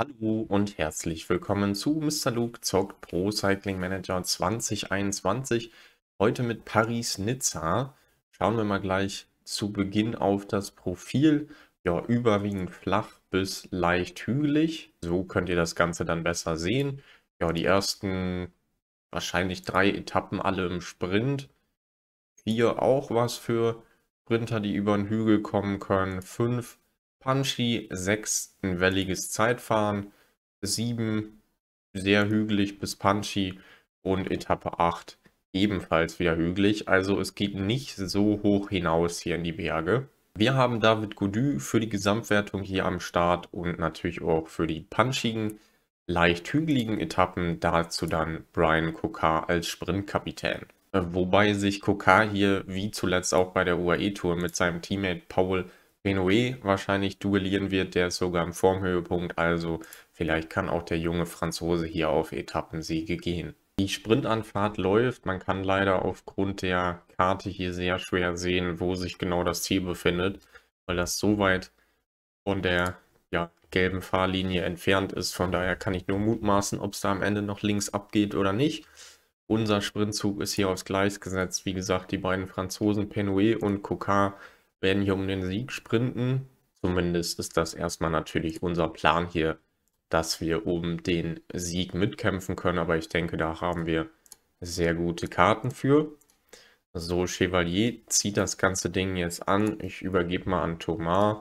Hallo und herzlich willkommen zu Mr. Luke zockt Pro Cycling Manager 2021. Heute mit Paris Nizza. Schauen wir mal gleich zu Beginn auf das Profil. Ja, überwiegend flach bis leicht hügelig. So könnt ihr das Ganze dann besser sehen. Ja, die ersten wahrscheinlich drei Etappen alle im Sprint. Hier auch was für Sprinter, die über den Hügel kommen können. Fünf Punchy, 6 ein welliges Zeitfahren, 7 sehr hügelig bis punchy und Etappe 8 ebenfalls wieder hügelig. Also es geht nicht so hoch hinaus hier in die Berge. Wir haben David Godu für die Gesamtwertung hier am Start und natürlich auch für die punchigen, leicht hügeligen Etappen. Dazu dann Brian Kokar als Sprintkapitän. Äh, wobei sich Kokar hier, wie zuletzt auch bei der UAE-Tour, mit seinem Teammate Paul Renoir wahrscheinlich duellieren wird, der ist sogar im Formhöhepunkt, also vielleicht kann auch der junge Franzose hier auf Etappensiege gehen. Die Sprintanfahrt läuft, man kann leider aufgrund der Karte hier sehr schwer sehen, wo sich genau das Ziel befindet, weil das so weit von der ja, gelben Fahrlinie entfernt ist. Von daher kann ich nur mutmaßen, ob es da am Ende noch links abgeht oder nicht. Unser Sprintzug ist hier aufs Gleis gesetzt. Wie gesagt, die beiden Franzosen Penouet und Cocard werden hier um den Sieg sprinten. Zumindest ist das erstmal natürlich unser Plan hier, dass wir um den Sieg mitkämpfen können. Aber ich denke, da haben wir sehr gute Karten für. So, Chevalier zieht das ganze Ding jetzt an. Ich übergebe mal an Thomas.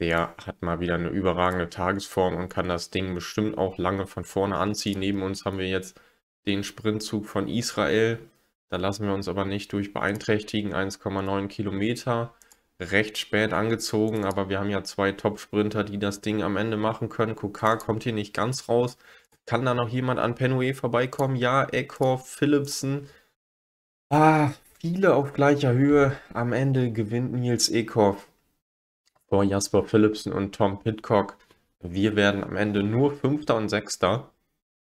Der hat mal wieder eine überragende Tagesform und kann das Ding bestimmt auch lange von vorne anziehen. Neben uns haben wir jetzt den Sprintzug von Israel. Da lassen wir uns aber nicht durch beeinträchtigen. 1,9 Kilometer recht spät angezogen, aber wir haben ja zwei Top-Sprinter, die das Ding am Ende machen können. Kukar kommt hier nicht ganz raus. Kann da noch jemand an Penue vorbeikommen? Ja, Eckhoff, Philipsen. Ah, viele auf gleicher Höhe. Am Ende gewinnt Nils Eckhoff vor Jasper Philipsen und Tom Pitcock. Wir werden am Ende nur Fünfter und Sechster.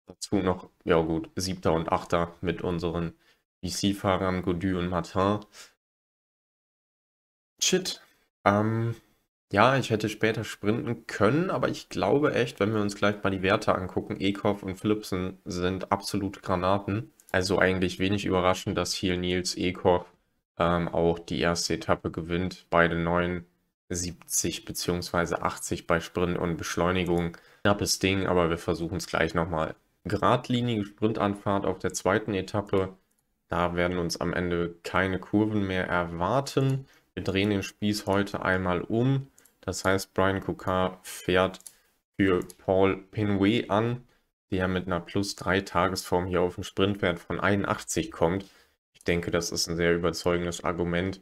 Dazu noch, ja gut, Siebter und Achter mit unseren VC-Fahrern Godieu und Martin. Shit. Ähm, ja, ich hätte später sprinten können, aber ich glaube echt, wenn wir uns gleich mal die Werte angucken, Ekoff und Philipsen sind absolute Granaten. Also eigentlich wenig überraschend, dass hier Nils Ekoff ähm, auch die erste Etappe gewinnt. Beide 79 bzw. 80 bei Sprint und Beschleunigung. Knappes Ding, aber wir versuchen es gleich nochmal. Gradlinige Sprintanfahrt auf der zweiten Etappe. Da werden uns am Ende keine Kurven mehr erwarten. Wir drehen den Spieß heute einmal um. Das heißt, Brian Kukar fährt für Paul Pinway an, der mit einer plus 3 Tagesform hier auf einen Sprintwert von 81 kommt. Ich denke, das ist ein sehr überzeugendes Argument,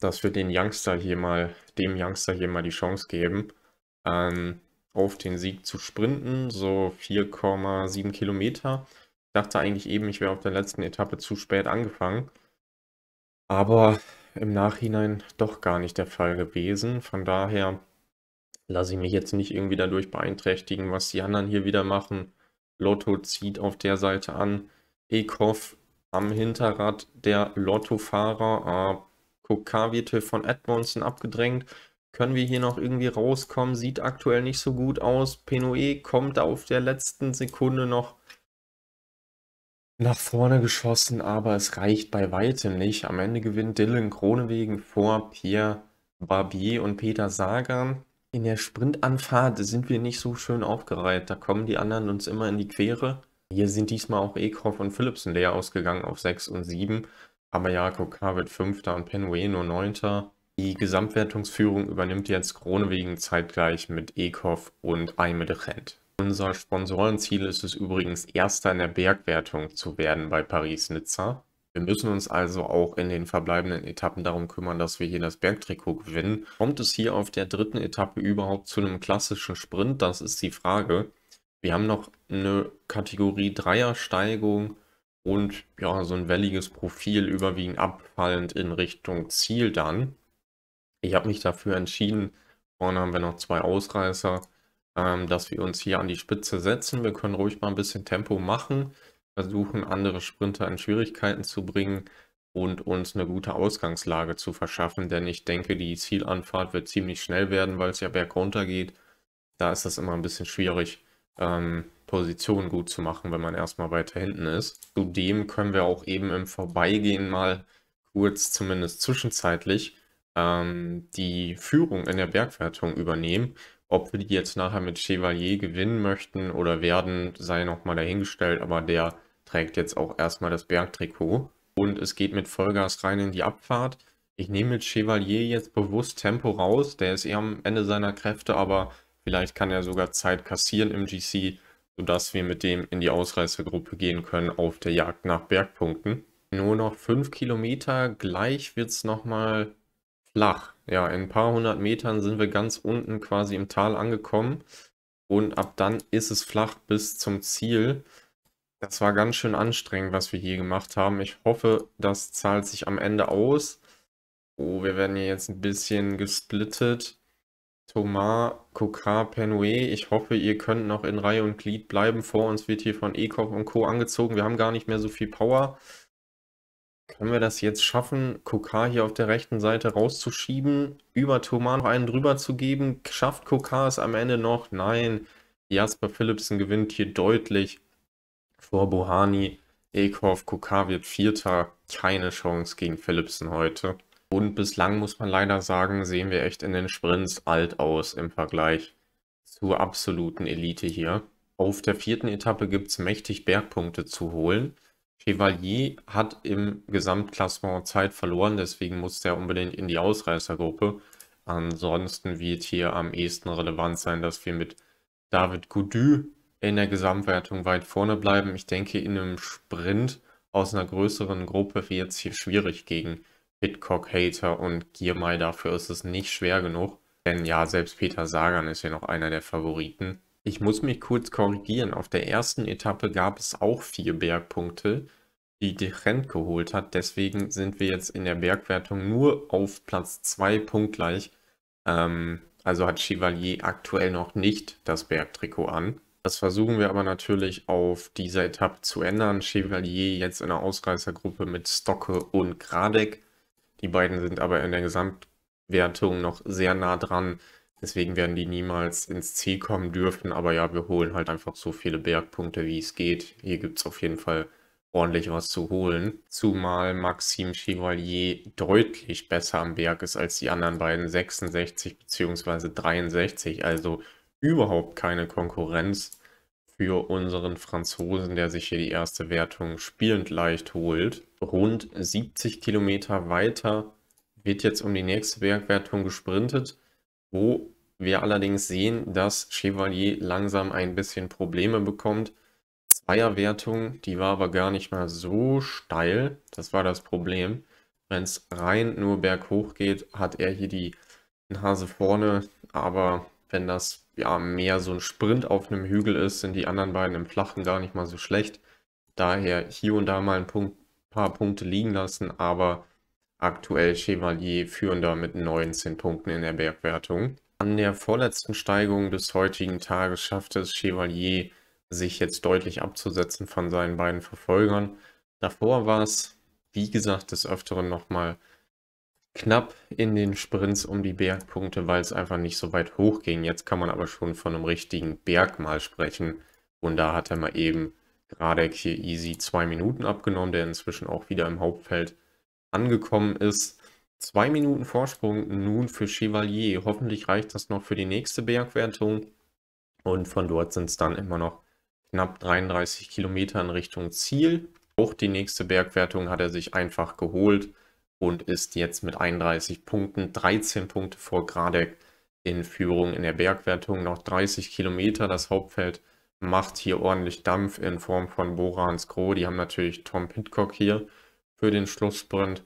dass wir den Youngster hier mal, dem Youngster hier mal die Chance geben, ähm, auf den Sieg zu sprinten, so 4,7 Kilometer. Ich dachte eigentlich eben, ich wäre auf der letzten Etappe zu spät angefangen. Aber im Nachhinein doch gar nicht der Fall gewesen. Von daher lasse ich mich jetzt nicht irgendwie dadurch beeinträchtigen, was die anderen hier wieder machen. Lotto zieht auf der Seite an. Ekov am Hinterrad der Lottofahrer. Äh, ah, Kukavite von Edmondson abgedrängt. Können wir hier noch irgendwie rauskommen? Sieht aktuell nicht so gut aus. Penoe kommt auf der letzten Sekunde noch nach vorne geschossen, aber es reicht bei weitem nicht. Am Ende gewinnt Dylan Kronewegen vor Pierre Barbier und Peter Sagan. In der Sprintanfahrt sind wir nicht so schön aufgereiht. Da kommen die anderen uns immer in die Quere. Hier sind diesmal auch Ekhoff und Philipsen leer ausgegangen auf 6 und 7. Aber Jakob K. wird 5. und nur 9. Die Gesamtwertungsführung übernimmt jetzt Kronewegen zeitgleich mit Ekhoff und Aymed Rent. Unser Sponsorenziel ist es übrigens, Erster in der Bergwertung zu werden bei Paris-Nizza. Wir müssen uns also auch in den verbleibenden Etappen darum kümmern, dass wir hier das Bergtrikot gewinnen. Kommt es hier auf der dritten Etappe überhaupt zu einem klassischen Sprint? Das ist die Frage. Wir haben noch eine Kategorie Dreiersteigung und ja, so ein welliges Profil, überwiegend abfallend in Richtung Ziel dann. Ich habe mich dafür entschieden, vorne haben wir noch zwei Ausreißer. Ähm, dass wir uns hier an die Spitze setzen. Wir können ruhig mal ein bisschen Tempo machen, versuchen andere Sprinter in Schwierigkeiten zu bringen und uns eine gute Ausgangslage zu verschaffen, denn ich denke, die Zielanfahrt wird ziemlich schnell werden, weil es ja bergunter geht. Da ist es immer ein bisschen schwierig, ähm, Positionen gut zu machen, wenn man erstmal weiter hinten ist. Zudem können wir auch eben im Vorbeigehen mal kurz, zumindest zwischenzeitlich, ähm, die Führung in der Bergwertung übernehmen ob wir die jetzt nachher mit Chevalier gewinnen möchten oder werden, sei nochmal dahingestellt, aber der trägt jetzt auch erstmal das Bergtrikot. Und es geht mit Vollgas rein in die Abfahrt. Ich nehme mit Chevalier jetzt bewusst Tempo raus, der ist eher am Ende seiner Kräfte, aber vielleicht kann er sogar Zeit kassieren im GC, sodass wir mit dem in die Ausreißergruppe gehen können auf der Jagd nach Bergpunkten. Nur noch 5 Kilometer, gleich wird es nochmal flach. Ja, in ein paar hundert Metern sind wir ganz unten quasi im Tal angekommen. Und ab dann ist es flach bis zum Ziel. Das war ganz schön anstrengend, was wir hier gemacht haben. Ich hoffe, das zahlt sich am Ende aus. Oh, wir werden hier jetzt ein bisschen gesplittet. Thomas, Kokar, Penue. Ich hoffe, ihr könnt noch in Reihe und Glied bleiben. Vor uns wird hier von Ekop und Co. angezogen. Wir haben gar nicht mehr so viel Power. Können wir das jetzt schaffen, Kokar hier auf der rechten Seite rauszuschieben, über Thomas noch einen drüber zu geben? Schafft Kokar es am Ende noch? Nein. Jasper Philipsen gewinnt hier deutlich vor Bohani. Ekhoff, Kokar wird Vierter. Keine Chance gegen Philipsen heute. Und bislang muss man leider sagen, sehen wir echt in den Sprints alt aus im Vergleich zur absoluten Elite hier. Auf der vierten Etappe gibt es mächtig Bergpunkte zu holen. Chevalier hat im Gesamtklassement Zeit verloren, deswegen muss der unbedingt in die Ausreißergruppe. Ansonsten wird hier am ehesten relevant sein, dass wir mit David Goudou in der Gesamtwertung weit vorne bleiben. Ich denke, in einem Sprint aus einer größeren Gruppe wird es hier schwierig gegen Bitcock, Hater und Giermai. Dafür ist es nicht schwer genug. Denn ja, selbst Peter Sagan ist ja noch einer der Favoriten. Ich muss mich kurz korrigieren. Auf der ersten Etappe gab es auch vier Bergpunkte, die Dechent geholt hat. Deswegen sind wir jetzt in der Bergwertung nur auf Platz 2 punktgleich. Ähm, also hat Chevalier aktuell noch nicht das Bergtrikot an. Das versuchen wir aber natürlich auf dieser Etappe zu ändern. Chevalier jetzt in der Ausreißergruppe mit Stocke und Gradek. Die beiden sind aber in der Gesamtwertung noch sehr nah dran. Deswegen werden die niemals ins Ziel kommen dürfen. Aber ja, wir holen halt einfach so viele Bergpunkte, wie es geht. Hier gibt es auf jeden Fall ordentlich was zu holen. Zumal Maxime Chevalier deutlich besser am Berg ist als die anderen beiden, 66 bzw. 63. Also überhaupt keine Konkurrenz für unseren Franzosen, der sich hier die erste Wertung spielend leicht holt. Rund 70 Kilometer weiter wird jetzt um die nächste Bergwertung gesprintet wo wir allerdings sehen, dass Chevalier langsam ein bisschen Probleme bekommt. Zweierwertung, die war aber gar nicht mal so steil, das war das Problem. Wenn es rein nur berghoch geht, hat er hier die Nase vorne, aber wenn das ja mehr so ein Sprint auf einem Hügel ist, sind die anderen beiden im Flachen gar nicht mal so schlecht. Daher hier und da mal ein Punkt, paar Punkte liegen lassen, aber aktuell Chevalier führender mit 19 Punkten in der Bergwertung. An der vorletzten Steigung des heutigen Tages schaffte es Chevalier, sich jetzt deutlich abzusetzen von seinen beiden Verfolgern. Davor war es, wie gesagt, des Öfteren nochmal knapp in den Sprints um die Bergpunkte, weil es einfach nicht so weit hoch ging. Jetzt kann man aber schon von einem richtigen Berg mal sprechen. Und da hat er mal eben gerade hier easy zwei Minuten abgenommen, der inzwischen auch wieder im Hauptfeld angekommen ist. Zwei Minuten Vorsprung nun für Chevalier. Hoffentlich reicht das noch für die nächste Bergwertung. Und von dort sind es dann immer noch knapp 33 Kilometer in Richtung Ziel. Auch die nächste Bergwertung hat er sich einfach geholt und ist jetzt mit 31 Punkten, 13 Punkte vor Gradek in Führung in der Bergwertung. Noch 30 Kilometer. Das Hauptfeld macht hier ordentlich Dampf in Form von Bora und Skro. Die haben natürlich Tom Pitcock hier für den Schlusssprint.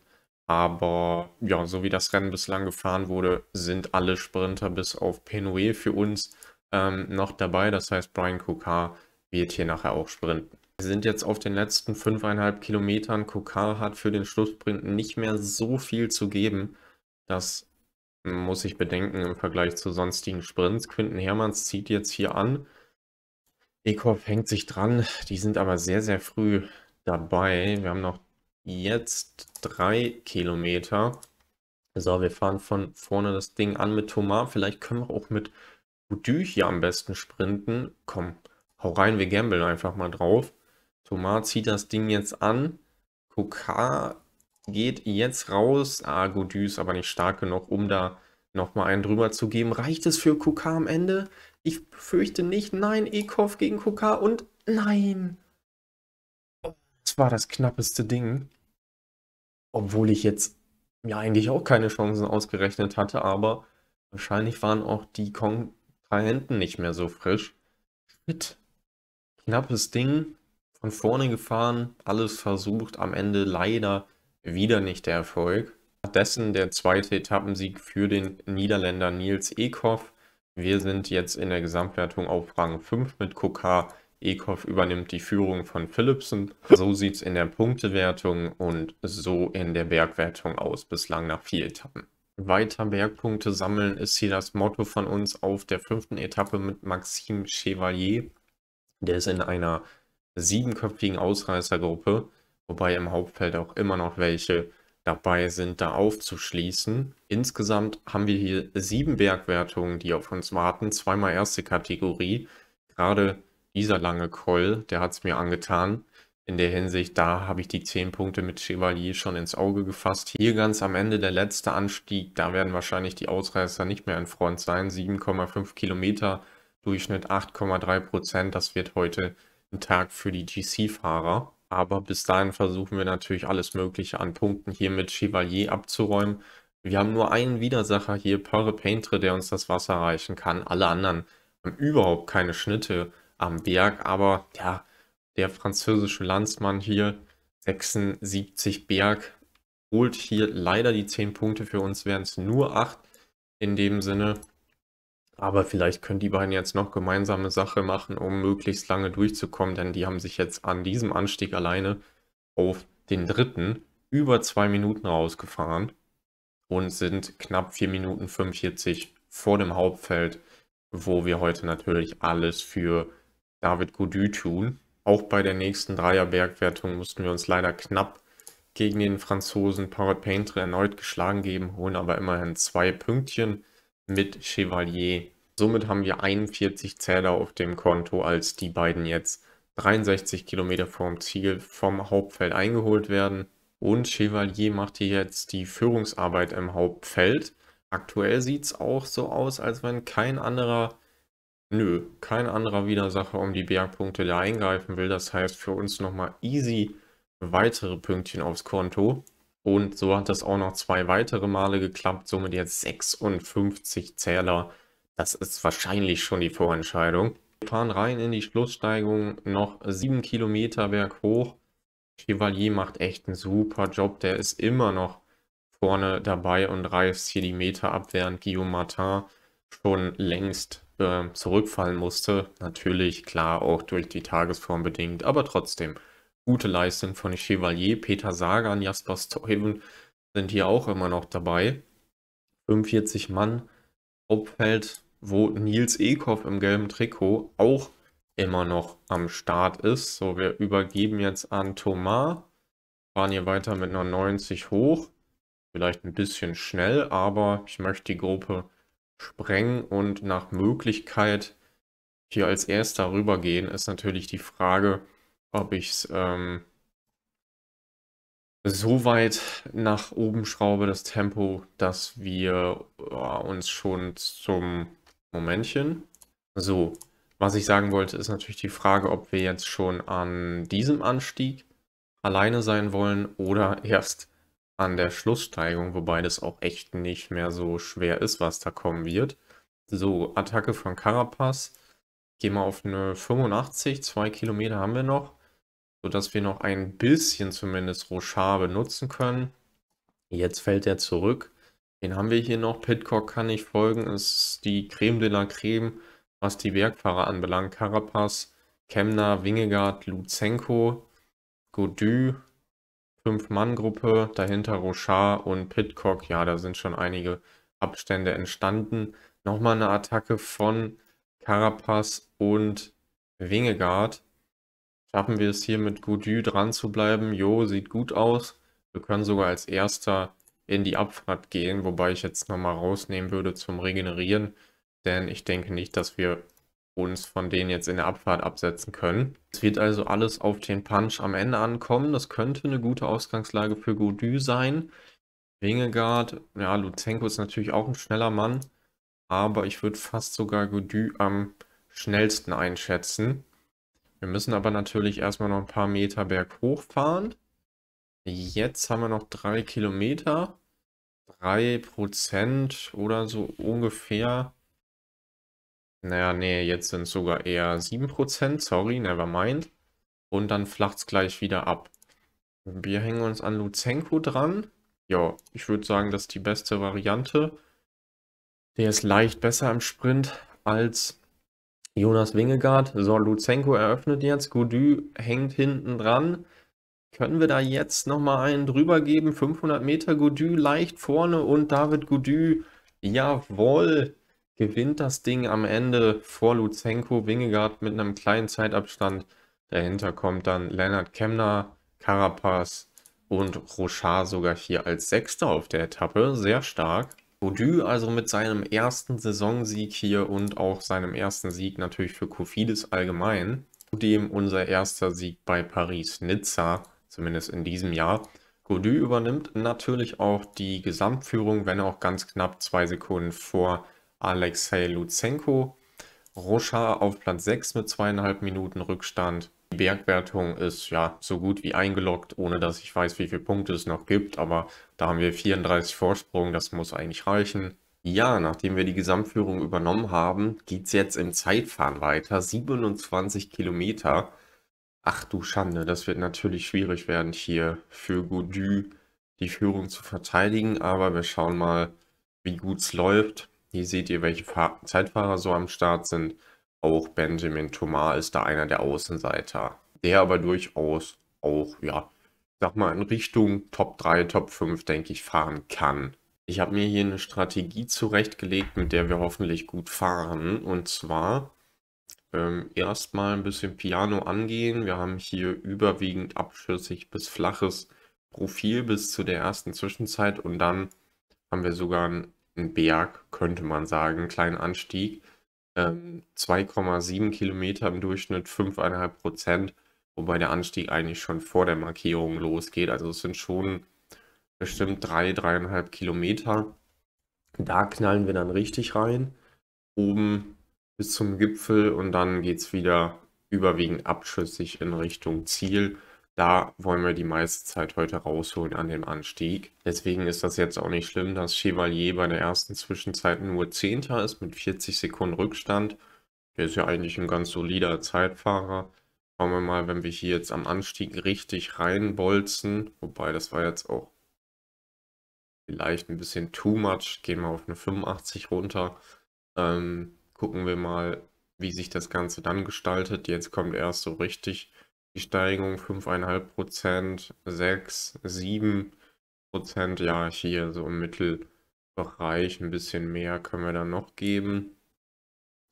Aber ja, so wie das Rennen bislang gefahren wurde, sind alle Sprinter bis auf Penouet für uns ähm, noch dabei. Das heißt, Brian Kokar wird hier nachher auch sprinten. Wir sind jetzt auf den letzten 5,5 Kilometern. Kokar hat für den Schlusssprint nicht mehr so viel zu geben. Das muss ich bedenken im Vergleich zu sonstigen Sprints. Quinten Hermanns zieht jetzt hier an. Ekov hängt sich dran. Die sind aber sehr, sehr früh dabei. Wir haben noch jetzt drei Kilometer. So, wir fahren von vorne das Ding an mit Thomas. Vielleicht können wir auch mit Boudou hier am besten sprinten. Komm, hau rein, wir gambeln einfach mal drauf. Thomas zieht das Ding jetzt an. Kokar geht jetzt raus. Ah, Godü ist aber nicht stark genug, um da nochmal einen drüber zu geben. Reicht es für Kokar am Ende? Ich fürchte nicht. Nein, Ekov gegen Kokar und nein zwar das knappeste Ding, obwohl ich jetzt mir ja, eigentlich auch keine Chancen ausgerechnet hatte, aber wahrscheinlich waren auch die Kontrahenten nicht mehr so frisch. Shit. Knappes Ding, von vorne gefahren, alles versucht, am Ende leider wieder nicht der Erfolg. Stattdessen der zweite Etappensieg für den Niederländer Nils Eckhoff. Wir sind jetzt in der Gesamtwertung auf Rang 5 mit Kokar Ekov übernimmt die Führung von Philipsen. So sieht es in der Punktewertung und so in der Bergwertung aus, bislang nach vier Etappen. Weiter Bergpunkte sammeln ist hier das Motto von uns auf der fünften Etappe mit Maxime Chevalier. Der ist in einer siebenköpfigen Ausreißergruppe, wobei im Hauptfeld auch immer noch welche dabei sind, da aufzuschließen. Insgesamt haben wir hier sieben Bergwertungen, die auf uns warten, zweimal erste Kategorie. Gerade dieser lange Call, der hat es mir angetan. In der Hinsicht, da habe ich die 10 Punkte mit Chevalier schon ins Auge gefasst. Hier ganz am Ende der letzte Anstieg, da werden wahrscheinlich die Ausreißer nicht mehr in Front sein. 7,5 Kilometer, Durchschnitt 8,3 Prozent. Das wird heute ein Tag für die GC-Fahrer. Aber bis dahin versuchen wir natürlich alles Mögliche an Punkten hier mit Chevalier abzuräumen. Wir haben nur einen Widersacher hier, Pere Paintre, der uns das Wasser reichen kann. Alle anderen haben überhaupt keine Schnitte am Berg. Aber ja, der französische Landsmann hier, 76 Berg, holt hier leider die 10 Punkte. Für uns wären es nur 8 in dem Sinne. Aber vielleicht können die beiden jetzt noch gemeinsame Sache machen, um möglichst lange durchzukommen, denn die haben sich jetzt an diesem Anstieg alleine auf den dritten über zwei Minuten rausgefahren und sind knapp 4 Minuten 45 vor dem Hauptfeld, wo wir heute natürlich alles für David Goudou tun. Auch bei der nächsten Dreierbergwertung mussten wir uns leider knapp gegen den Franzosen Parrot Painter erneut geschlagen geben, holen aber immerhin zwei Pünktchen mit Chevalier. Somit haben wir 41 Zähler auf dem Konto, als die beiden jetzt 63 Kilometer vom Ziel vom Hauptfeld eingeholt werden. Und Chevalier macht hier jetzt die Führungsarbeit im Hauptfeld. Aktuell sieht es auch so aus, als wenn kein anderer Nö, kein anderer Widersacher um die Bergpunkte, der eingreifen will. Das heißt für uns nochmal easy weitere Pünktchen aufs Konto. Und so hat das auch noch zwei weitere Male geklappt. Somit jetzt 56 Zähler. Das ist wahrscheinlich schon die Vorentscheidung. Wir fahren rein in die Schlusssteigung. Noch 7 Kilometer berghoch. Chevalier macht echt einen super Job. Der ist immer noch vorne dabei und reißt hier die Meter ab, während Guillaume Martin schon längst äh, zurückfallen musste. Natürlich, klar, auch durch die Tagesform bedingt, aber trotzdem. Gute Leistung von Chevalier, Peter Sagan, Jasper Stuyven sind hier auch immer noch dabei. 45 Mann, Hauptfeld, wo Nils Ekoff im gelben Trikot auch immer noch am Start ist. So, wir übergeben jetzt an Thomas, fahren hier weiter mit einer 90 hoch. Vielleicht ein bisschen schnell, aber ich möchte die Gruppe sprengen und nach Möglichkeit hier als erster rübergehen, ist natürlich die Frage, ob ich es ähm, so weit nach oben schraube, das Tempo, dass wir oh, uns schon zum Momentchen. So, was ich sagen wollte, ist natürlich die Frage, ob wir jetzt schon an diesem Anstieg alleine sein wollen oder erst an der Schlusssteigung, wobei das auch echt nicht mehr so schwer ist, was da kommen wird. So, Attacke von Carapaz. Gehen wir auf eine 85, zwei Kilometer haben wir noch, sodass wir noch ein bisschen zumindest Rochard benutzen können. Jetzt fällt er zurück. Den haben wir hier noch. Pitcock kann nicht folgen, ist die Creme de la Creme, was die Bergfahrer anbelangt. Carapaz, Kemner, Wingegaard, Luzenko, Godu, Fünf-Mann-Gruppe, dahinter Rochard und Pitcock. Ja, da sind schon einige Abstände entstanden. Nochmal eine Attacke von Carapaz und Wingegaard. Schaffen wir es hier mit Goudy dran zu bleiben? Jo, sieht gut aus. Wir können sogar als erster in die Abfahrt gehen, wobei ich jetzt nochmal rausnehmen würde zum Regenerieren, denn ich denke nicht, dass wir uns von denen jetzt in der Abfahrt absetzen können. Es wird also alles auf den Punch am Ende ankommen. Das könnte eine gute Ausgangslage für Godu sein. Wingegaard, ja, Luzenko ist natürlich auch ein schneller Mann, aber ich würde fast sogar Godu am schnellsten einschätzen. Wir müssen aber natürlich erstmal noch ein paar Meter berghoch fahren. Jetzt haben wir noch drei Kilometer, drei Prozent oder so ungefähr naja, nee, jetzt sind sogar eher 7%, sorry, never mind. Und dann flacht es gleich wieder ab. Wir hängen uns an Luzenko dran. Ja, ich würde sagen, das ist die beste Variante. Der ist leicht besser im Sprint als Jonas Wingegaard. So, Luzenko eröffnet jetzt. Gudü hängt hinten dran. Können wir da jetzt nochmal einen drüber geben? 500 Meter Gudü leicht vorne und David Gudü. Jawohl, gewinnt das Ding am Ende vor Luzenko, Wingegaard mit einem kleinen Zeitabstand. Dahinter kommt dann Lennart Kemner, Carapaz und Rochard sogar hier als Sechster auf der Etappe. Sehr stark. Baudu also mit seinem ersten Saisonsieg hier und auch seinem ersten Sieg natürlich für Kofidis allgemein. Zudem unser erster Sieg bei Paris-Nizza, zumindest in diesem Jahr. Godu übernimmt natürlich auch die Gesamtführung, wenn auch ganz knapp zwei Sekunden vor Alexei Lutsenko. Rocha auf Platz 6 mit zweieinhalb Minuten Rückstand. Die Bergwertung ist ja so gut wie eingeloggt, ohne dass ich weiß, wie viele Punkte es noch gibt, aber da haben wir 34 Vorsprung, das muss eigentlich reichen. Ja, nachdem wir die Gesamtführung übernommen haben, geht es jetzt im Zeitfahren weiter. 27 Kilometer. Ach du Schande, das wird natürlich schwierig werden, hier für Godu die Führung zu verteidigen, aber wir schauen mal, wie gut es läuft. Hier seht ihr, welche Fahr Zeitfahrer so am Start sind. Auch Benjamin Thomas ist da einer der Außenseiter, der aber durchaus auch, ja, sag mal, in Richtung Top 3, Top 5, denke ich, fahren kann. Ich habe mir hier eine Strategie zurechtgelegt, mit der wir hoffentlich gut fahren. Und zwar ähm, erstmal ein bisschen Piano angehen. Wir haben hier überwiegend abschüssig bis flaches Profil bis zu der ersten Zwischenzeit und dann haben wir sogar ein ein Berg, könnte man sagen, kleinen Anstieg. Ähm, 2,7 Kilometer im Durchschnitt, 5,5 Prozent, wobei der Anstieg eigentlich schon vor der Markierung losgeht. Also es sind schon bestimmt 3, 3,5 Kilometer. Da knallen wir dann richtig rein, oben bis zum Gipfel und dann geht es wieder überwiegend abschüssig in Richtung Ziel. Da wollen wir die meiste Zeit heute rausholen an dem Anstieg. Deswegen ist das jetzt auch nicht schlimm, dass Chevalier bei der ersten Zwischenzeit nur Zehnter ist mit 40 Sekunden Rückstand. Der ist ja eigentlich ein ganz solider Zeitfahrer. Schauen wir mal, wenn wir hier jetzt am Anstieg richtig reinbolzen. Wobei, das war jetzt auch vielleicht ein bisschen too much. Gehen wir auf eine 85 runter. Ähm, gucken wir mal, wie sich das Ganze dann gestaltet. Jetzt kommt er erst so richtig die Steigung 5,5%, 6, 7%. Prozent, ja, hier so im Mittelbereich ein bisschen mehr können wir dann noch geben.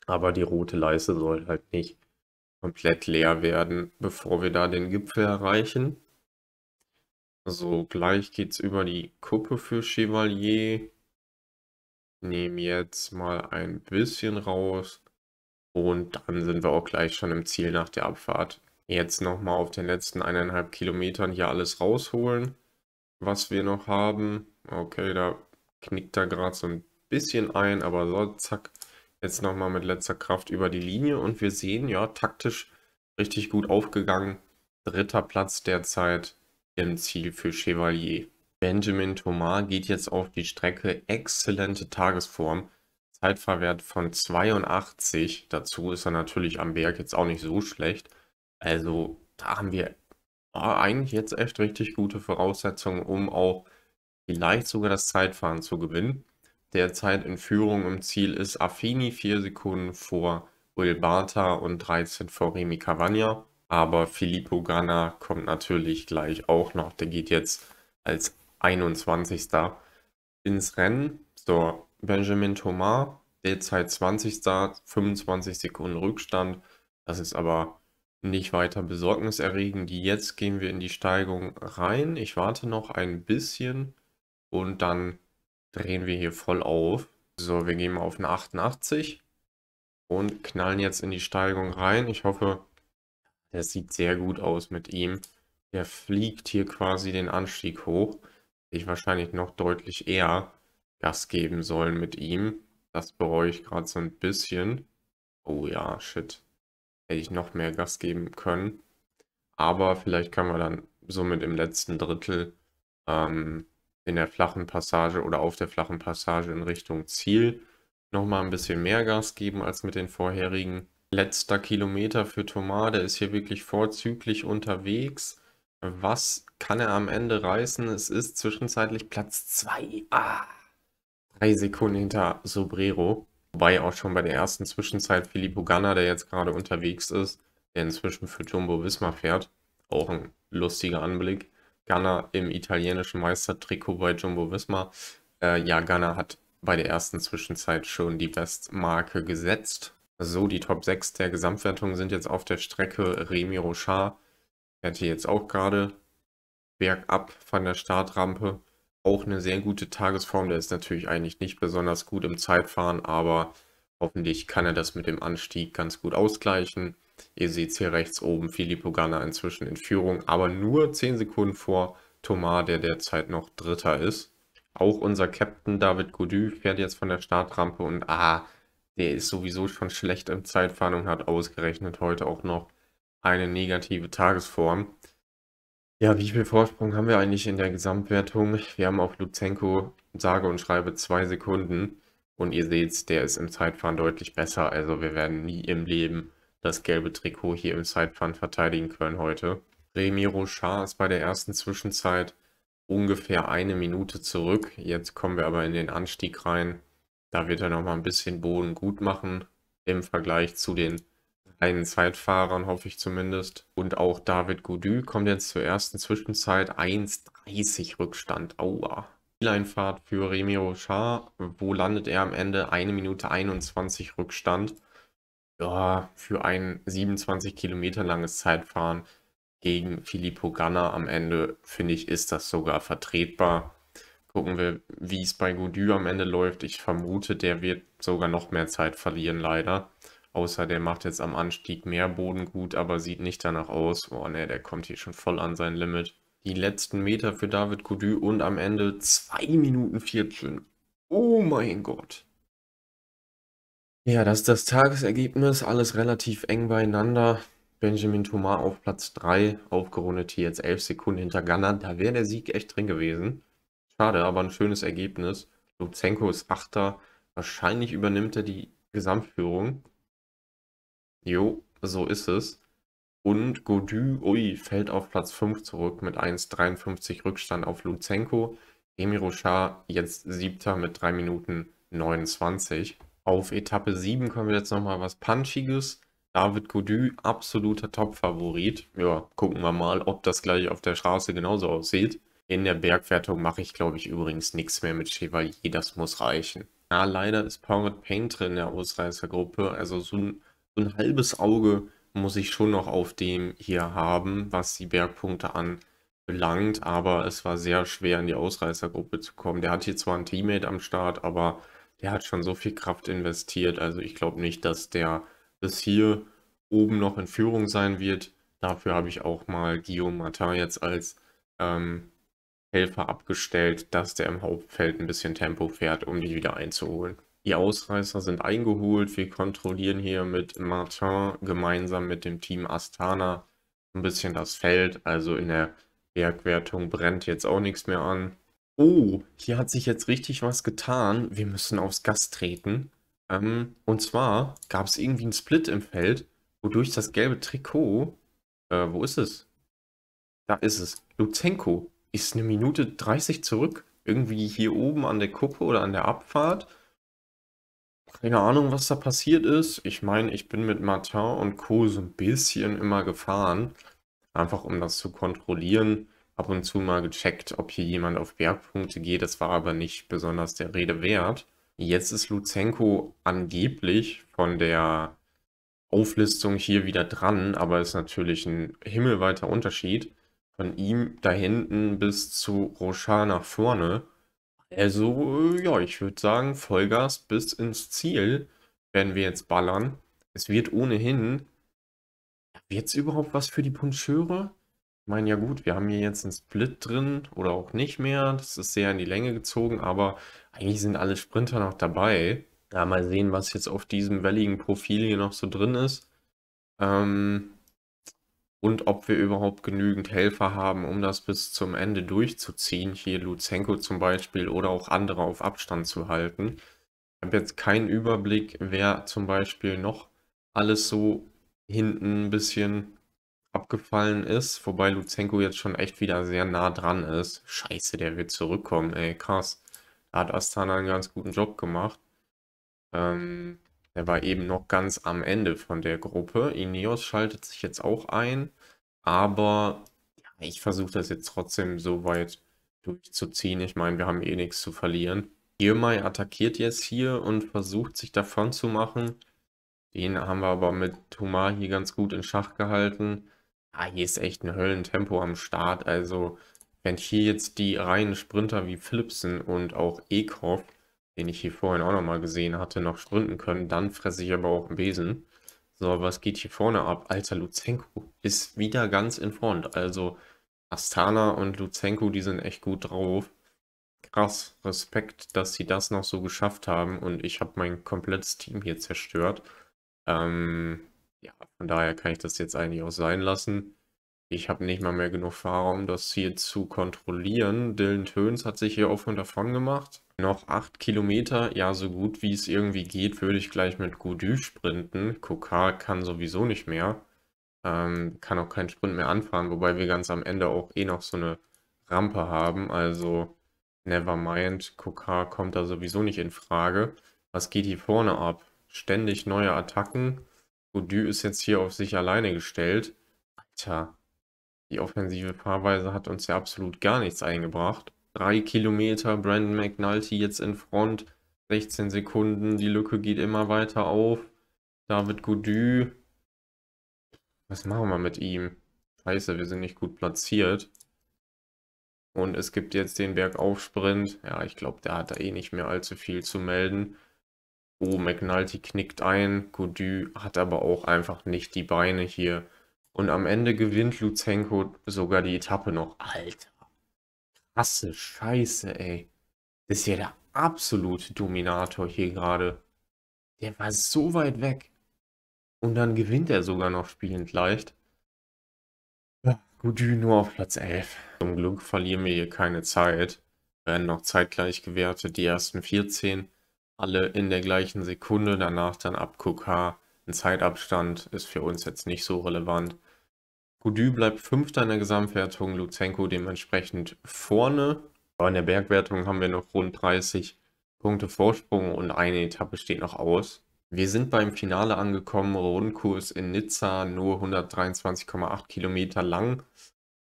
Aber die rote Leiste soll halt nicht komplett leer werden, bevor wir da den Gipfel erreichen. So, gleich geht es über die Kuppe für Chevalier. Nehmen jetzt mal ein bisschen raus. Und dann sind wir auch gleich schon im Ziel nach der Abfahrt. Jetzt nochmal auf den letzten eineinhalb Kilometern hier alles rausholen, was wir noch haben. Okay, da knickt er gerade so ein bisschen ein, aber so, zack. Jetzt nochmal mit letzter Kraft über die Linie und wir sehen, ja, taktisch richtig gut aufgegangen. Dritter Platz derzeit im Ziel für Chevalier. Benjamin Thomas geht jetzt auf die Strecke. Exzellente Tagesform. Zeitverwert von 82. Dazu ist er natürlich am Berg jetzt auch nicht so schlecht. Also da haben wir oh, eigentlich jetzt echt richtig gute Voraussetzungen, um auch vielleicht sogar das Zeitfahren zu gewinnen. Derzeit in Führung im Ziel ist Affini 4 Sekunden vor Ulbata und 13 vor Remi Cavagna. Aber Filippo Ganna kommt natürlich gleich auch noch. Der geht jetzt als 21. ins Rennen. So, Benjamin Thomas, derzeit 20. 25 Sekunden Rückstand. Das ist aber nicht weiter besorgniserregend. Jetzt gehen wir in die Steigung rein. Ich warte noch ein bisschen und dann drehen wir hier voll auf. So, wir gehen auf eine 88 und knallen jetzt in die Steigung rein. Ich hoffe, das sieht sehr gut aus mit ihm. Der fliegt hier quasi den Anstieg hoch. Ich wahrscheinlich noch deutlich eher Gas geben sollen mit ihm. Das bereue ich gerade so ein bisschen. Oh ja, shit hätte ich noch mehr Gas geben können. Aber vielleicht können wir dann somit im letzten Drittel ähm, in der flachen Passage oder auf der flachen Passage in Richtung Ziel nochmal ein bisschen mehr Gas geben als mit den vorherigen. Letzter Kilometer für Thomas, der ist hier wirklich vorzüglich unterwegs. Was kann er am Ende reißen? Es ist zwischenzeitlich Platz 2. Ah, drei Sekunden hinter Sobrero. Wobei auch schon bei der ersten Zwischenzeit Filippo Ganna, der jetzt gerade unterwegs ist, der inzwischen für Jumbo Visma fährt, auch ein lustiger Anblick. Ganna im italienischen Meistertrikot bei Jumbo Visma. Äh, ja, Ganna hat bei der ersten Zwischenzeit schon die Bestmarke gesetzt. So, die Top 6 der Gesamtwertung sind jetzt auf der Strecke. Remy Rochard fährt hier jetzt auch gerade bergab von der Startrampe auch eine sehr gute Tagesform. Der ist natürlich eigentlich nicht besonders gut im Zeitfahren, aber hoffentlich kann er das mit dem Anstieg ganz gut ausgleichen. Ihr seht es hier rechts oben Filippo Ganna inzwischen in Führung, aber nur 10 Sekunden vor Thomas, der derzeit noch Dritter ist. Auch unser Captain David Godu fährt jetzt von der Startrampe und ah, der ist sowieso schon schlecht im Zeitfahren und hat ausgerechnet heute auch noch eine negative Tagesform. Ja, wie viel Vorsprung haben wir eigentlich in der Gesamtwertung? Wir haben auf Luzenko sage und schreibe zwei Sekunden. Und ihr seht, der ist im Zeitfahren deutlich besser. Also wir werden nie im Leben das gelbe Trikot hier im Zeitfahren verteidigen können heute. Remy Rochard ist bei der ersten Zwischenzeit ungefähr eine Minute zurück. Jetzt kommen wir aber in den Anstieg rein. Da wird er nochmal ein bisschen Boden gut machen im Vergleich zu den einen Zeitfahrern, hoffe ich zumindest. Und auch David Goudou kommt jetzt zur ersten Zwischenzeit 1,30 Rückstand. Aua. Zieleinfahrt für Remy Rochard. Wo landet er am Ende? 1 Minute 21 Rückstand. Ja, für ein 27 Kilometer langes Zeitfahren gegen Filippo Ganna am Ende, finde ich, ist das sogar vertretbar. Gucken wir, wie es bei Goudou am Ende läuft. Ich vermute, der wird sogar noch mehr Zeit verlieren, leider. Außer der macht jetzt am Anstieg mehr Boden gut, aber sieht nicht danach aus. Oh ne, der kommt hier schon voll an sein Limit. Die letzten Meter für David Coudu und am Ende 2 Minuten 14. Oh mein Gott. Ja, das ist das Tagesergebnis. Alles relativ eng beieinander. Benjamin Thomas auf Platz 3, aufgerundet hier jetzt 11 Sekunden hinter Ghana. Da wäre der Sieg echt drin gewesen. Schade, aber ein schönes Ergebnis. Luzenko ist 8. Wahrscheinlich übernimmt er die Gesamtführung. Jo, so ist es. Und Godu Ui fällt auf Platz 5 zurück mit 1,53 Rückstand auf Luzenko. Emi Rochard jetzt siebter mit 3 Minuten 29. Auf Etappe 7 kommen wir jetzt nochmal was Punchiges. David Godu, absoluter Top-Favorit. Ja, gucken wir mal, ob das gleich auf der Straße genauso aussieht. In der Bergwertung mache ich, glaube ich, übrigens nichts mehr mit Chevalier, das muss reichen. Ah, leider ist Powered Paint drin in der Ausreißergruppe, also so ein so ein halbes Auge muss ich schon noch auf dem hier haben, was die Bergpunkte anbelangt. Aber es war sehr schwer, in die Ausreißergruppe zu kommen. Der hat hier zwar ein Teammate am Start, aber der hat schon so viel Kraft investiert. Also ich glaube nicht, dass der bis hier oben noch in Führung sein wird. Dafür habe ich auch mal Guillaume Martin jetzt als ähm, Helfer abgestellt, dass der im Hauptfeld ein bisschen Tempo fährt, um die wieder einzuholen. Die Ausreißer sind eingeholt. Wir kontrollieren hier mit Martin gemeinsam mit dem Team Astana ein bisschen das Feld. Also in der Bergwertung brennt jetzt auch nichts mehr an. Oh, hier hat sich jetzt richtig was getan. Wir müssen aufs Gas treten. Ähm, und zwar gab es irgendwie einen Split im Feld, wodurch das gelbe Trikot... Äh, wo ist es? Da ist es. Luzenko ist eine Minute 30 zurück. Irgendwie hier oben an der Kuppe oder an der Abfahrt. Keine Ahnung, was da passiert ist. Ich meine, ich bin mit Martin und Co. so ein bisschen immer gefahren, einfach um das zu kontrollieren. Ab und zu mal gecheckt, ob hier jemand auf Bergpunkte geht. Das war aber nicht besonders der Rede wert. Jetzt ist Luzenko angeblich von der Auflistung hier wieder dran, aber ist natürlich ein himmelweiter Unterschied von ihm da hinten bis zu Rochard nach vorne. Also, äh, ja, ich würde sagen, Vollgas bis ins Ziel werden wir jetzt ballern. Es wird ohnehin... Wird es überhaupt was für die Puncheure? Ich meine, ja gut, wir haben hier jetzt einen Split drin oder auch nicht mehr. Das ist sehr in die Länge gezogen, aber eigentlich sind alle Sprinter noch dabei. Ja, mal sehen, was jetzt auf diesem welligen Profil hier noch so drin ist. Ähm, und ob wir überhaupt genügend Helfer haben, um das bis zum Ende durchzuziehen. Hier Luzenko zum Beispiel oder auch andere auf Abstand zu halten. Ich habe jetzt keinen Überblick, wer zum Beispiel noch alles so hinten ein bisschen abgefallen ist. Wobei Luzenko jetzt schon echt wieder sehr nah dran ist. Scheiße, der wird zurückkommen, ey, krass. Da hat Astana einen ganz guten Job gemacht. Ähm, der war eben noch ganz am Ende von der Gruppe. Ineos schaltet sich jetzt auch ein, aber ich versuche das jetzt trotzdem so weit durchzuziehen. Ich meine, wir haben eh nichts zu verlieren. Irmai attackiert jetzt hier und versucht sich davon zu machen. Den haben wir aber mit Tomar hier ganz gut in Schach gehalten. Ah, hier ist echt ein Höllentempo am Start. Also, wenn hier jetzt die reinen Sprinter wie Philipsen und auch Ekhoff den ich hier vorhin auch nochmal gesehen hatte, noch sprinten können. Dann fresse ich aber auch einen Besen. So, was geht hier vorne ab? Alter, Luzenko ist wieder ganz in Front. Also Astana und Luzenko, die sind echt gut drauf. Krass, Respekt, dass sie das noch so geschafft haben und ich habe mein komplettes Team hier zerstört. Ähm, ja, von daher kann ich das jetzt eigentlich auch sein lassen. Ich habe nicht mal mehr genug Fahrer, um das hier zu kontrollieren. Dylan Töns hat sich hier auf und davon gemacht noch 8 Kilometer, ja, so gut wie es irgendwie geht, würde ich gleich mit Goudy sprinten. Kokar kann sowieso nicht mehr. Ähm, kann auch keinen Sprint mehr anfahren, wobei wir ganz am Ende auch eh noch so eine Rampe haben. Also, never mind, Kokar kommt da sowieso nicht in Frage. Was geht hier vorne ab? Ständig neue Attacken. Goudy ist jetzt hier auf sich alleine gestellt. Alter, die offensive Fahrweise hat uns ja absolut gar nichts eingebracht drei Kilometer. Brandon McNulty jetzt in Front. 16 Sekunden. Die Lücke geht immer weiter auf. David Goudü. Was machen wir mit ihm? Scheiße, wir sind nicht gut platziert. Und es gibt jetzt den Bergaufsprint. Ja, ich glaube, der hat da eh nicht mehr allzu viel zu melden. Oh, McNulty knickt ein. Goudü hat aber auch einfach nicht die Beine hier. Und am Ende gewinnt Luzenko sogar die Etappe noch. Alter krasse Scheiße, ey. Das ist ja der absolute Dominator hier gerade. Der war so weit weg. Und dann gewinnt er sogar noch spielend leicht. Ja, Gudü nur auf Platz 11. Zum Glück verlieren wir hier keine Zeit. Werden noch zeitgleich gewertet, die ersten 14. Alle in der gleichen Sekunde, danach dann ab QK. Ein Zeitabstand ist für uns jetzt nicht so relevant. Goudy bleibt Fünfter in der Gesamtwertung, Luzenko dementsprechend vorne. Aber in der Bergwertung haben wir noch rund 30 Punkte Vorsprung und eine Etappe steht noch aus. Wir sind beim Finale angekommen, Rundkurs in Nizza, nur 123,8 Kilometer lang.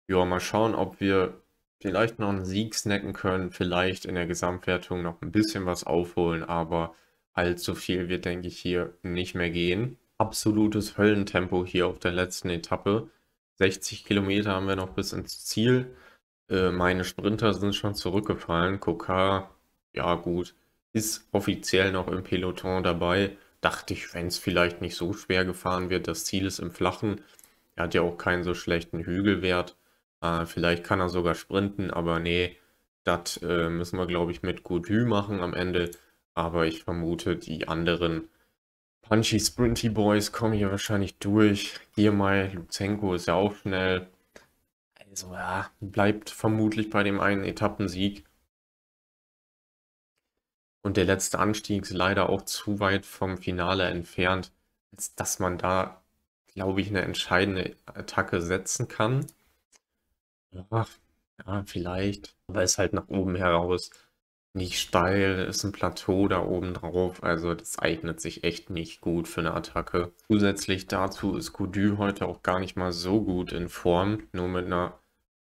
Ja, mal schauen, ob wir vielleicht noch einen Sieg snacken können, vielleicht in der Gesamtwertung noch ein bisschen was aufholen, aber allzu viel wird, denke ich, hier nicht mehr gehen. Absolutes Höllentempo hier auf der letzten Etappe. 60 Kilometer haben wir noch bis ins Ziel. Äh, meine Sprinter sind schon zurückgefallen. Kokar, ja gut, ist offiziell noch im Peloton dabei. Dachte ich, wenn es vielleicht nicht so schwer gefahren wird, das Ziel ist im Flachen. Er hat ja auch keinen so schlechten Hügelwert. Äh, vielleicht kann er sogar sprinten, aber nee, das äh, müssen wir, glaube ich, mit Gudü machen am Ende. Aber ich vermute, die anderen Punchy, Sprinty Boys kommen hier wahrscheinlich durch. Hier mal Luzenko ist ja auch schnell. Also ja, bleibt vermutlich bei dem einen Etappensieg. Und der letzte Anstieg ist leider auch zu weit vom Finale entfernt, als dass man da, glaube ich, eine entscheidende Attacke setzen kann. Ja, ja, vielleicht. Aber ist halt nach oben heraus nicht steil, ist ein Plateau da oben drauf, also das eignet sich echt nicht gut für eine Attacke. Zusätzlich dazu ist Kudu heute auch gar nicht mal so gut in Form, nur mit einer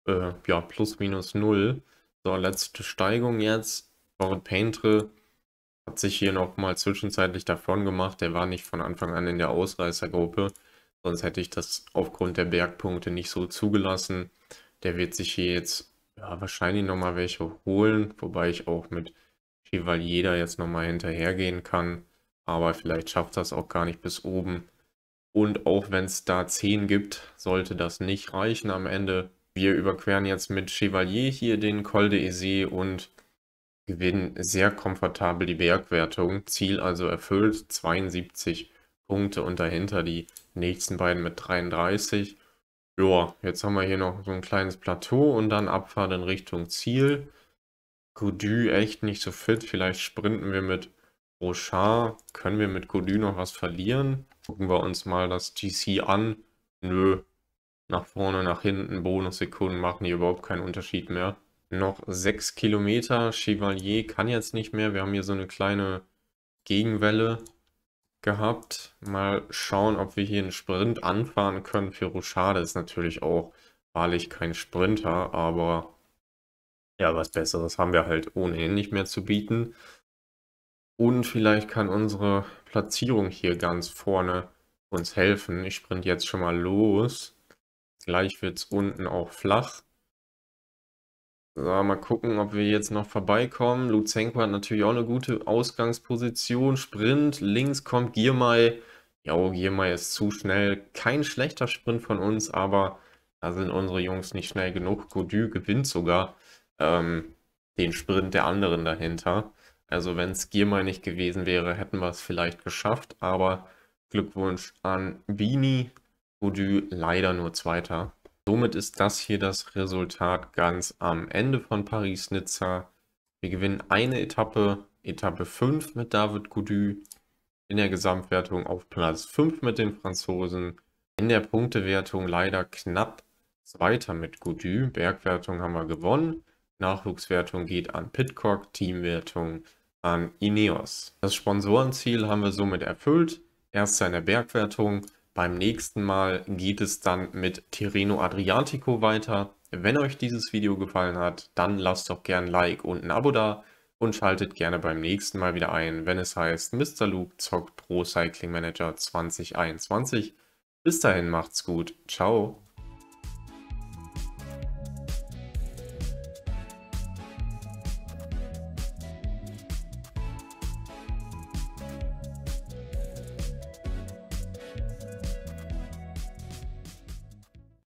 äh, ja, plus minus null. So, letzte Steigung jetzt. Bored Paintre hat sich hier nochmal zwischenzeitlich davon gemacht. Der war nicht von Anfang an in der Ausreißergruppe, sonst hätte ich das aufgrund der Bergpunkte nicht so zugelassen. Der wird sich hier jetzt ja, wahrscheinlich nochmal welche holen, wobei ich auch mit Chevalier da jetzt nochmal hinterhergehen kann. Aber vielleicht schafft das auch gar nicht bis oben. Und auch wenn es da 10 gibt, sollte das nicht reichen am Ende. Wir überqueren jetzt mit Chevalier hier den Col de Isée und gewinnen sehr komfortabel die Bergwertung. Ziel also erfüllt, 72 Punkte und dahinter die nächsten beiden mit 33. Joa, jetzt haben wir hier noch so ein kleines Plateau und dann Abfahrt in Richtung Ziel. Godu echt nicht so fit. Vielleicht sprinten wir mit Rochard. Können wir mit Godu noch was verlieren? Gucken wir uns mal das GC an. Nö. Nach vorne, nach hinten, Bonussekunden machen hier überhaupt keinen Unterschied mehr. Noch 6 Kilometer. Chevalier kann jetzt nicht mehr. Wir haben hier so eine kleine Gegenwelle gehabt. Mal schauen, ob wir hier einen Sprint anfahren können. Für Rochade ist natürlich auch wahrlich kein Sprinter, aber ja, was Besseres haben wir halt ohnehin nicht mehr zu bieten. Und vielleicht kann unsere Platzierung hier ganz vorne uns helfen. Ich sprint jetzt schon mal los. Gleich wird es unten auch flach. So, mal gucken, ob wir jetzt noch vorbeikommen. Luzenko hat natürlich auch eine gute Ausgangsposition. Sprint, links kommt Giermai. Ja, Giermai ist zu schnell. Kein schlechter Sprint von uns, aber da sind unsere Jungs nicht schnell genug. Godü gewinnt sogar ähm, den Sprint der anderen dahinter. Also wenn es Giermai nicht gewesen wäre, hätten wir es vielleicht geschafft. Aber Glückwunsch an Bini. Godü leider nur Zweiter. Somit ist das hier das Resultat ganz am Ende von Paris-Nizza. Wir gewinnen eine Etappe, Etappe 5 mit David Goudy, in der Gesamtwertung auf Platz 5 mit den Franzosen, in der Punktewertung leider knapp Zweiter mit Goudy, Bergwertung haben wir gewonnen, Nachwuchswertung geht an Pitcock, Teamwertung an Ineos. Das Sponsorenziel haben wir somit erfüllt, erster in der Bergwertung, beim nächsten Mal geht es dann mit Tirreno Adriatico weiter. Wenn euch dieses Video gefallen hat, dann lasst doch gern ein Like und ein Abo da und schaltet gerne beim nächsten Mal wieder ein, wenn es heißt Mr. Luke zockt Pro Cycling Manager 2021. Bis dahin macht's gut. Ciao.